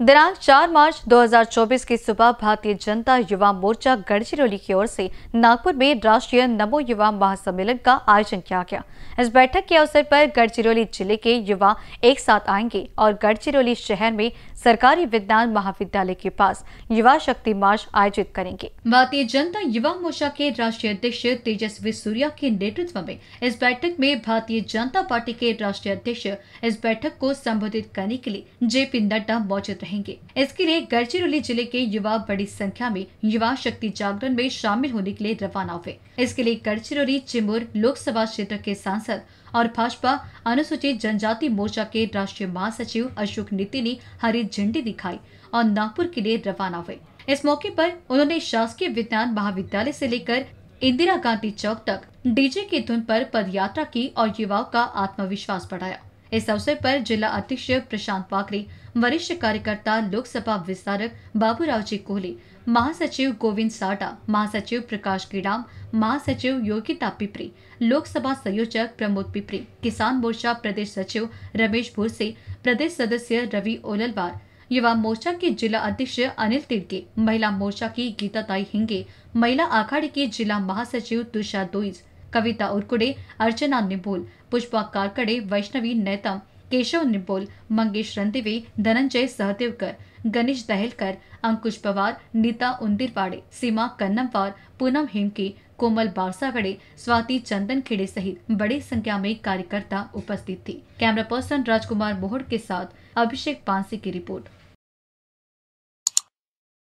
दिनांक 4 मार्च 2024 की सुबह भारतीय जनता युवा मोर्चा गढ़चिरौली की ओर से नागपुर में राष्ट्रीय नमो युवा महासम्मेलन का आयोजन किया गया इस बैठक के अवसर पर गढ़चिरौली जिले के युवा एक साथ आएंगे और गढ़चिरौली शहर में सरकारी विज्ञान महाविद्यालय के पास युवा शक्ति मार्च आयोजित करेंगे भारतीय जनता युवा मोर्चा के राष्ट्रीय अध्यक्ष तेजस्वी सूर्या के नेतृत्व में इस बैठक में भारतीय जनता पार्टी के राष्ट्रीय अध्यक्ष इस बैठक को संबोधित करने के लिए जेपी नड्डा मौजूद रहेंगे इसके लिए गढ़चिरौली जिले के युवा बड़ी संख्या में युवा शक्ति जागरण में शामिल होने के लिए रवाना हुए इसके लिए गढ़चिरौली चिमूर लोकसभा क्षेत्र के सांसद और भाजपा अनुसूचित जनजाति मोर्चा के राष्ट्रीय महासचिव अशोक नीति ने हरी झंडी दिखाई और नागपुर के लिए रवाना हुए इस मौके पर उन्होंने शासकीय विज्ञान महाविद्यालय से लेकर इंदिरा गांधी चौक तक डीजे की धुन पर पदयात्रा की और युवाओं का आत्मविश्वास बढ़ाया इस अवसर पर जिला अध्यक्ष प्रशांत पाकरे वरिष्ठ कार्यकर्ता लोकसभा विस्तारक बाबूराव जी कोहले महासचिव गोविंद साटा महासचिव प्रकाश गिडाम महासचिव योगिता पिपरी लोकसभा संयोजक प्रमोद पिपरी किसान मोर्चा प्रदेश सचिव रमेश भोसे प्रदेश सदस्य रवि ओललवार युवा मोर्चा के जिला अध्यक्ष अनिल तिड़के महिला मोर्चा की गीता ताई हिंगे महिला आखाड़ी के जिला महासचिव तुषार दोईज कविता उर्कुडे अर्चना निबोल पुष्पा कारकडे वैष्णवी नैतम केशव निपोल मंगेश रंदिवे धनंजय सहदेवकर गणेश दहलकर अंकुश पवार नीता उंदिरवाड़े सीमा कन्नमवार पूनम हेमके कोमल बारसागड़े स्वाति चंदन खेड़े सहित बड़ी संख्या में कार्यकर्ता उपस्थित थे कैमरा पर्सन राजकुमार मोहड़ के साथ अभिषेक पांसी की रिपोर्ट